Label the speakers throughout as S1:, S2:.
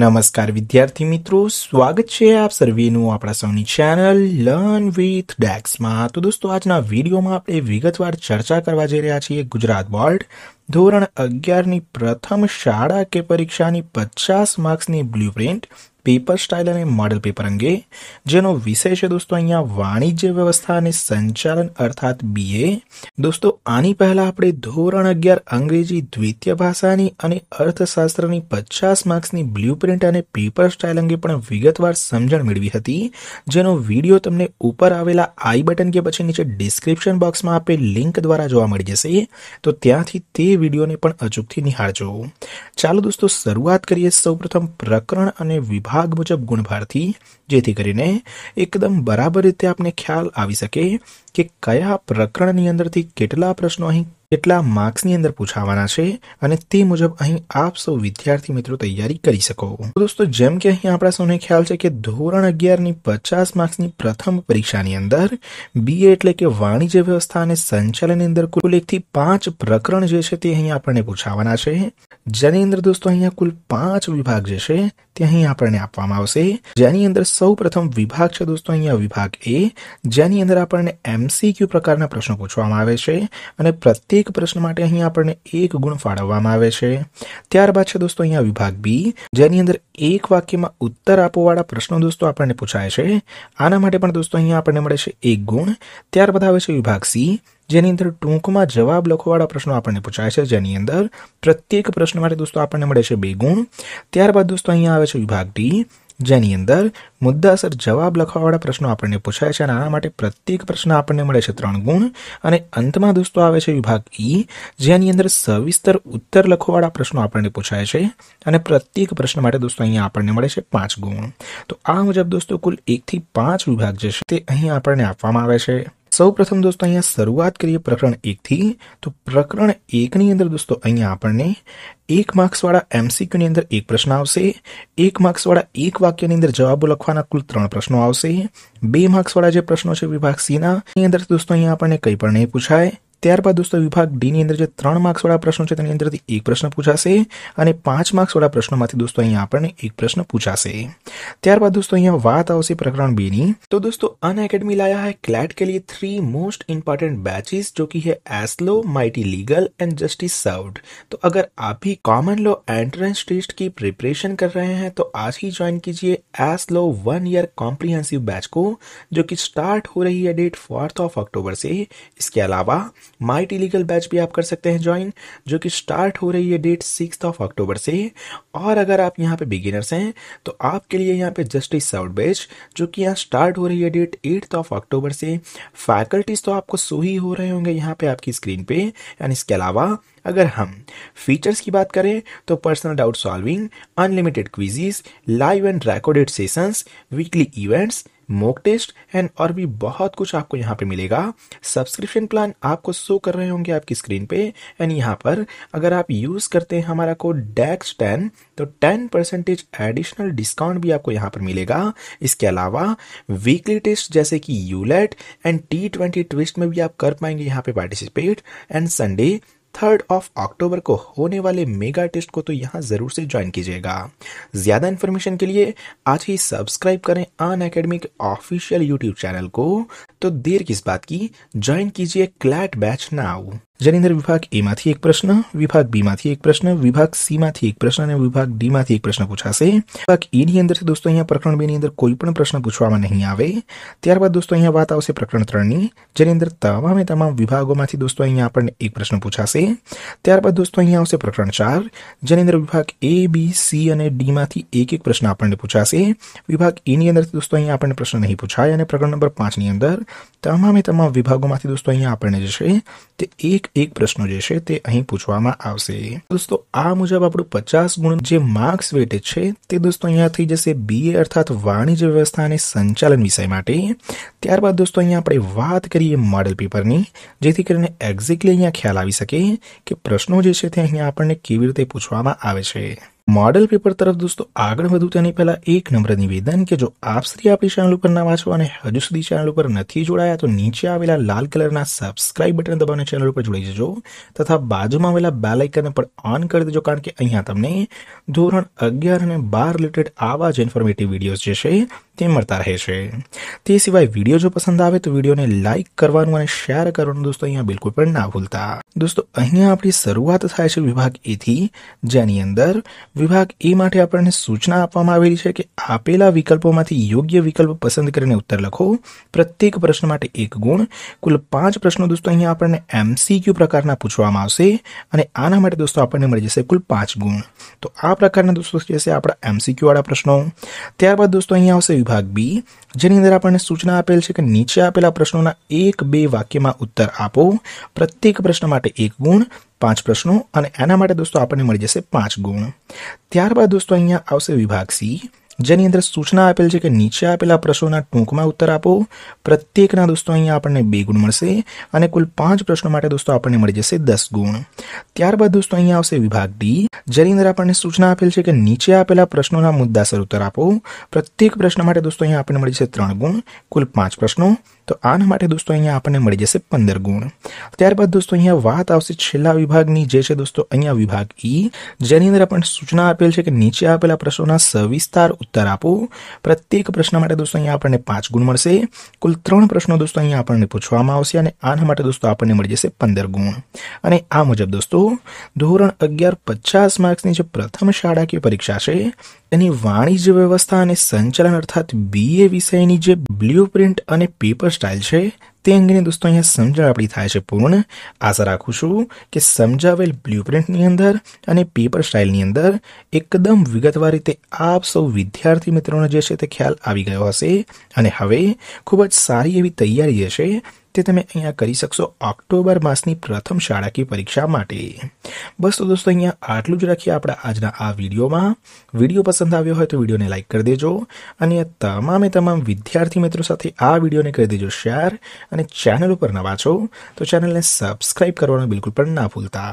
S1: નમસ્કાર વિદ્યાર્થી મિત્રો સ્વાગત છે આપ સર્વેનું આપણા સૌની ચેનલ લર્ન વિથ ડેક્સમાં તો દોસ્તો આજના વિડીયોમાં આપણે વિગતવાર ચર્ચા કરવા જઈ રહ્યા છીએ ગુજરાત બોર્ડ ધોરણ અગિયારની પ્રથમ શાળા કે પરીક્ષાની પચાસ માર્ક્સની બ્લુપ્રિન્ટ પેપર સ્ટાઇલ અને મોડેલ પેપર અંગે જેનો વિષય છે દોસ્તો અહીંયા વાણિજ્ય વ્યવસ્થા અને સંચાલન અર્થાત બીએ દોસ્તો આની પહેલાં આપણે ધોરણ અગિયાર અંગ્રેજી દ્વિતીય ભાષાની અને અર્થશાસ્ત્રની પચાસ માર્ક્સની બ્લુ પ્રિન્ટ અને પેપર સ્ટાઇલ અંગે પણ વિગતવાર સમજણ મેળવી હતી જેનો વિડીયો તમને ઉપર આવેલા આઈ બટન કે પછી નીચે ડિસ્ક્રિપ્શન બોક્સમાં આપેલ લિંક દ્વારા જોવા મળી જશે તો ત્યાંથી તે વિડીયોને પણ અચૂકથી નિહાળજો ચાલો દોસ્તો શરૂઆત કરીએ સૌપ્રથમ પ્રકરણ અને વિભાગ ભાગ મુજબ ગુણભારથી જેથી કરીને એકદમ બરાબર રીતે આપને ખ્યાલ આવી શકે કે કયા પ્રકરણની અંદરથી કેટલા પ્રશ્નો અહીં કેટલા માર્ક્સની અંદર પૂછાવાના છે અને તે મુજબ અહીં આપ સૌ વિદ્યાર્થી મિત્રો તૈયારી કરી શકો દોસ્તો જેમ કે અહીં આપણા સૌને ખ્યાલ છે કે ધોરણ અગિયારની પચાસ માર્ક્સની પ્રથમ પરીક્ષાની અંદર બીએ એટલે કે વાણિજ્ય વ્યવસ્થા અને સંચાલનની અંદર કુલ એકથી પાંચ પ્રકરણ જે છે તે અહીં આપણને પૂછાવાના છે જેની અંદર દોસ્તો અહીંયા કુલ પાંચ વિભાગ જે છે તે અહીં આપણને આપવામાં આવશે જેની અંદર સૌ પ્રથમ વિભાગ છે દોસ્તો અહીંયા વિભાગ એ જેની અંદર આપણને એમસીક્યુ પ્રકારના પ્રશ્નો પૂછવામાં આવે છે અને પ્રત્યેક પ્રશ્ન માટે અહીં આપણને એક ગુણ ફાળવવામાં આવે છે ત્યારબાદ છે દોસ્તો અહીંયા વિભાગ બી જેની અંદર એક વાક્યમાં ઉત્તર આપવાવાળા પ્રશ્નો દોસ્તો આપણને પૂછાય છે આના માટે પણ દોસ્તો અહીંયા આપણને મળે છે એક ગુણ ત્યારબાદ આવે છે વિભાગ સી જેની અંદર ટૂંકમાં જવાબ લખવાવાળા પ્રશ્નો આપણને પૂછાય છે જેની અંદર પ્રત્યેક પ્રશ્ન માટે દોસ્તો આપણને મળે છે બે ગુણ ત્યારબાદ દોસ્તો અહીંયા આવે છે વિભાગ ડી જેની અંદર મુદ્દાસર જવાબ લખવાવાળા પ્રશ્નો આપણને પૂછાય છે અને આના માટે પ્રત્યેક પ્રશ્ન આપણને મળે છે ત્રણ ગુણ અને અંતમાં દોસ્તો આવે છે વિભાગ ઈ જેની અંદર સવિસ્તર ઉત્તર લખવાવાળા પ્રશ્નો આપણને પૂછાય છે અને પ્રત્યેક પ્રશ્ન માટે દોસ્તો અહીંયા આપણને મળે છે પાંચ ગુણ તો આ મુજબ દોસ્તો કુલ એકથી પાંચ વિભાગ જે છે તે અહીં આપણને આપવામાં આવે છે सौ प्रथम दोस्तों अँ शुरुआत करिए प्रकरण एक थी तो प्रकरण एक अंदर दोस्तों अँ आपने एक मक्स वाला एमसीक्यू अंदर एक प्रश्न आश् एक मक्स वाला एक वक्य अंदर जवाब लखवा कुल त्र प्रश्नों से मक्स वाला प्रश्नों विभाग सीना अंदर दोस्तों अँ आपने कईपण नहीं पूछाय त्यारबा दोस्तों विभाग बी ની અંદર જે 3 માર્ક્સ વાળો પ્રશ્ન છે તે ની અંદરથી એક પ્રશ્ન પૂછાશે અને 5 માર્ક્સ વાળો પ્રશ્નમાંથી દોસ્તો અહીંયા આપણે એક પ્રશ્ન પૂછાશે ત્યાર બાદ દોસ્તો અહીંયા વાત આવશે પ્રકરણ બી ની તો દોસ્તો અન એકેડમી લાયા છે ક્લેડ કે લિયે 3 મોસ્ટ ઈમ્પોર્ટન્ટ બેચિસ જોકી હે એસલો માઇટી લીગલ એન્ડ જસ્ટિસ સર્વડ તો અગર આપ ભી કોમન લો એન્ટ્રન્સ ટેસ્ટ કી પ્રિપરેશન કર રહે હે તો આજ હી જોઈન કીજીએ એસલો 1 યર કોમ્પ્રિહેન્સિવ બેચ કો જોકી સ્ટાર્ટ હો રહી હે ડીટે 4th ઓફ ઓક્ટોબર સે ઇસકે અલાવા माइट इलीगल बैच भी आप कर सकते हैं ज्वाइन जो कि स्टार्ट हो रही है डेट सिक्स ऑफ अक्टूबर से और अगर आप यहाँ पे बिगिनर्स हैं तो आपके लिए यहाँ पे जस्टिस साउट बैच जो कि यहाँ स्टार्ट हो रही है डेट एट्थ ऑफ अक्टूबर से फैकल्टीज तो आपको सो ही हो रहे होंगे यहाँ पे आपकी स्क्रीन पे यानी इसके अलावा अगर हम फीचर्स की बात करें तो personal doubt solving unlimited quizzes live and recorded sessions weekly events mock test and और भी बहुत कुछ आपको यहाँ पे मिलेगा सब्सक्रिप्शन प्लान आपको शो कर रहे होंगे आपकी स्क्रीन पे एंड यहाँ पर अगर आप यूज़ करते हैं हमारा कोड डैक्स टेन तो टेन परसेंटेज एडिशनल डिस्काउंट भी आपको यहाँ पर मिलेगा इसके अलावा वीकली टेस्ट जैसे कि यूलेट एंड टी ट्वेंटी ट्विस्ट में भी आप कर पाएंगे यहाँ पे participate and Sunday third of October को होने वाले मेगा टेस्ट को तो यहाँ ज़रूर से ज्वाइन कीजिएगा ज़्यादा इन्फॉर्मेशन के लिए आज ही सब्सक्राइब करें Unacademy official YouTube channel को तो देर किस बात की ज्वाइन कीजिए क्लैट बैच नाउ જેની અંદર વિભાગ એમાંથી એક પ્રશ્ન વિભાગ બીમાંથી એક પ્રશ્ન વિભાગ સીમાંથી એક પ્રશ્ન અને વિભાગ ડીમાંથી એક પ્રશ્ન પૂછાશે વિભાગ એની e અંદરથી દોસ્તો અહીંયા પ્રકરણ બેની અંદર કોઈ પણ પ્રશ્ન પૂછવામાં નહીં આવે ત્યારબાદ દોસ્તો અહીંયા વાત આવશે પ્રકરણ ત્રણની જેની અંદર તમામે તમામ વિભાગોમાંથી દોસ્તો અહીંયા આપણને એક પ્રશ્ન પૂછાશે ત્યારબાદ દોસ્તો અહીંયા આવશે પ્રકરણ ચાર જેની અંદર વિભાગ એ બી સી અને ડીમાંથી એક એક પ્રશ્ન આપણને પૂછાશે વિભાગ એની e અંદર દોસ્તો અહીંયા આપણને પ્રશ્ન નહીં પૂછાય અને પ્રકરણ નંબર પાંચની અંદર તમામે તમામ વિભાગોમાંથી દોસ્તો અહીંયા આપણને જે છે તે એક એક પ્રશ્નો જે છે તે અહીં પૂછવામાં આવશે દોસ્તો આ મુજબ આપણું પચાસ ગુણ જે માર્ક્સ વેટેજ છે તે દોસ્તો અહીંયા થઈ જશે બીએ અર્થાત વાણિજ્ય વ્યવસ્થા અને સંચાલન વિષય માટે ત્યારબાદ દોસ્તો અહીંયા આપણે વાત કરીએ મોડેલ પેપરની જેથી કરીને એક્ઝેક્ટલી અહીંયા ખ્યાલ આવી શકે કે પ્રશ્નો જે છે તે અહીંયા આપણને કેવી રીતે પૂછવામાં આવે છે મોડલ પેપર તરફ દોસ્તો આગળ વધું તેની પહેલાં એક નમ્ર નિવેદન કે જો આપ શ્રી આપણી ચેનલ ઉપર ના છો અને હજુ સુધી ચેનલ ઉપર નથી જોડાયા તો નીચે આવેલા લાલ કલરના સબસ્ક્રાઇબ બટન દબાવીને ચેનલ ઉપર જોડી જજો તથા બાજુમાં આવેલા બેલ આઇકનને પણ ઓન કરી દેજો કારણ કે અહીંયા તમને ધોરણ અગિયાર અને બાર રિલેટેડ આવા જ ઇન્ફોર્મેટિવ વિડીયોઝ જે છે તે મળતા રહે છે તે સિવાય વિડીયો જો પસંદ આવે તો વિડીયોને લાઇક કરવાનું અને શેર કરવાનું દોસ્તો અહીંયા બિલકુલ પણ ના ભૂલતા દોસ્તો અહીંયા આપણી શરૂઆત થાય છે વિભાગ એથી જેની અંદર વિભાગ એ માટે આપણને સૂચના આપવામાં આવેલી છે કે આપેલા વિકલ્પોમાંથી યોગ્ય વિકલ્પ પસંદ કરીને ઉત્તર લખો પ્રત્યેક પ્રશ્ન માટે એક ગુણ કુલ પાંચ પ્રશ્નો દોસ્તો અહીંયા આપણને એમસીક્યુ પ્રકારના પૂછવામાં આવશે અને આના માટે દોસ્તો આપણને મળી જશે કુલ પાંચ ગુણ તો આ પ્રકારના દોસ્તો જશે આપણા એમસીક્યુ વાળા પ્રશ્નો ત્યારબાદ દોસ્તો અહીંયા આવશે વિભાગ બી જેની અંદર આપણને સૂચના આપેલ છે કે નીચે આપેલા પ્રશ્નોના એક બે વાક્યમાં ઉત્તર આપો પ્રત્યેક પ્રશ્ન માટે એક ગુણ પાંચ પ્રશ્નો અને એના માટે દોસ્તો આપણને મળી જશે પાંચ ગુણ ત્યારબાદ દોસ્તો અહીંયા આવશે વિભાગ સી જેની અંદર સૂચના આપેલ છે કે નીચે આપેલા પ્રશ્નોના ટૂંકમાં ઉત્તર આપો પ્રત્યેકના દોસ્તો અહીંયા આપણને બે ગુણ મળશે અને કુલ પાંચ પ્રશ્નો માટે દોસ્તો આપણને મળી જશે દસ ગુણ ત્યારબાદ દોસ્તો અહીંયા આવશે વિભાગ ડી જેની અંદર આપણને સૂચના આપેલ છે કે નીચે આપેલા પ્રશ્નોના મુદ્દાસર ઉત્તર આપો પ્રત્યેક પ્રશ્ન માટે દોસ્તો અહીંયા આપણને મળી જશે ત્રણ ગુણ કુલ પાંચ પ્રશ્નો તો આના માટે દોસ્તો અહીંયા આપણને મળી જશે પંદર ગુણ ત્યારબાદ દોસ્તો અહીંયા વાત આવશે છેલ્લા વિભાગની જે છે દોસ્તો અહીંયા વિભાગ ઈ e, જેની અંદર આપણને સૂચના આપેલ છે કે નીચે આપેલા પ્રશ્નોના સવિસ્તાર ઉત્તર આપો પ્રત્યેક પ્રશ્ન માટે દોસ્તો અહીંયા આપણને પાંચ ગુણ મળશે કુલ ત્રણ પ્રશ્નો દોસ્તો અહીંયા આપણને પૂછવામાં આવશે અને આના માટે દોસ્તો આપણને મળી જશે પંદર ગુણ અને આ મુજબ દોસ્તો ધોરણ અગિયાર પચાસ માર્ક્સની જે પ્રથમ શાળાકીય પરીક્ષા છે એની વાણિજ્ય વ્યવસ્થા અને સંચાલન અર્થાત બીએ વિષયની જે બ્લુ પ્રિન્ટ અને પેપર સ્ટાઇલ છે તે અંગેની દોસ્તો અહીંયા સમજણ આપણી થાય છે પૂર્ણ આશા રાખું છું કે સમજાવેલ બ્લ્યુપ્રિન્ટની અંદર અને પેપર સ્ટાઇલની અંદર એકદમ વિગતવાર રીતે આપ સૌ વિદ્યાર્થી મિત્રોને જે છે તે ખ્યાલ આવી ગયો હશે અને હવે ખૂબ જ સારી એવી તૈયારી જે છે તે તમે અહીંયા કરી શકશો ઓક્ટોબર માસની પ્રથમ શાળાકીય પરીક્ષા માટે બસ તો દોસ્તો અહીંયા આટલું જ રાખીએ આપણા આજના આ વિડીયોમાં વિડીયો પસંદ આવ્યો હોય તો વિડીયોને લાઇક કરી દેજો અને તમામે તમામ વિદ્યાર્થી મિત્રો સાથે આ વિડીયોને કરી દેજો શેર અને ચેનલ ઉપર નવા છો તો ચેનલને સબસ્ક્રાઇબ કરવાનું બિલકુલ પણ ના ભૂલતા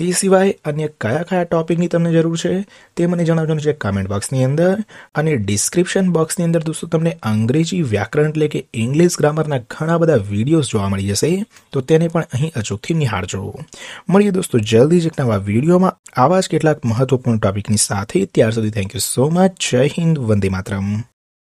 S1: તે સિવાય અન્ય કયા કયા ટોપિકની તમને જરૂર છે તે મને જણાવજો છે કમેન્ટ બોક્સની અંદર અને ડિસ્ક્રિપ્શન બોક્સની અંદર દોસ્તો તમને અંગ્રેજી વ્યાકરણ એટલે કે ઇંગ્લિશ ગ્રામરના ઘણા બધા વિડીયોઝ જોવા મળી જશે તો તેને પણ અહીં અચૂકથી નિહાળજો મળીએ દોસ્તો જલ્દી જ એક નવા વિડીયોમાં આવા જ કેટલાક મહત્વપૂર્ણ ટોપિકની સાથે ત્યાર સુધી થેન્ક યુ સો મચ જય હિન્દ વંદે માતરમ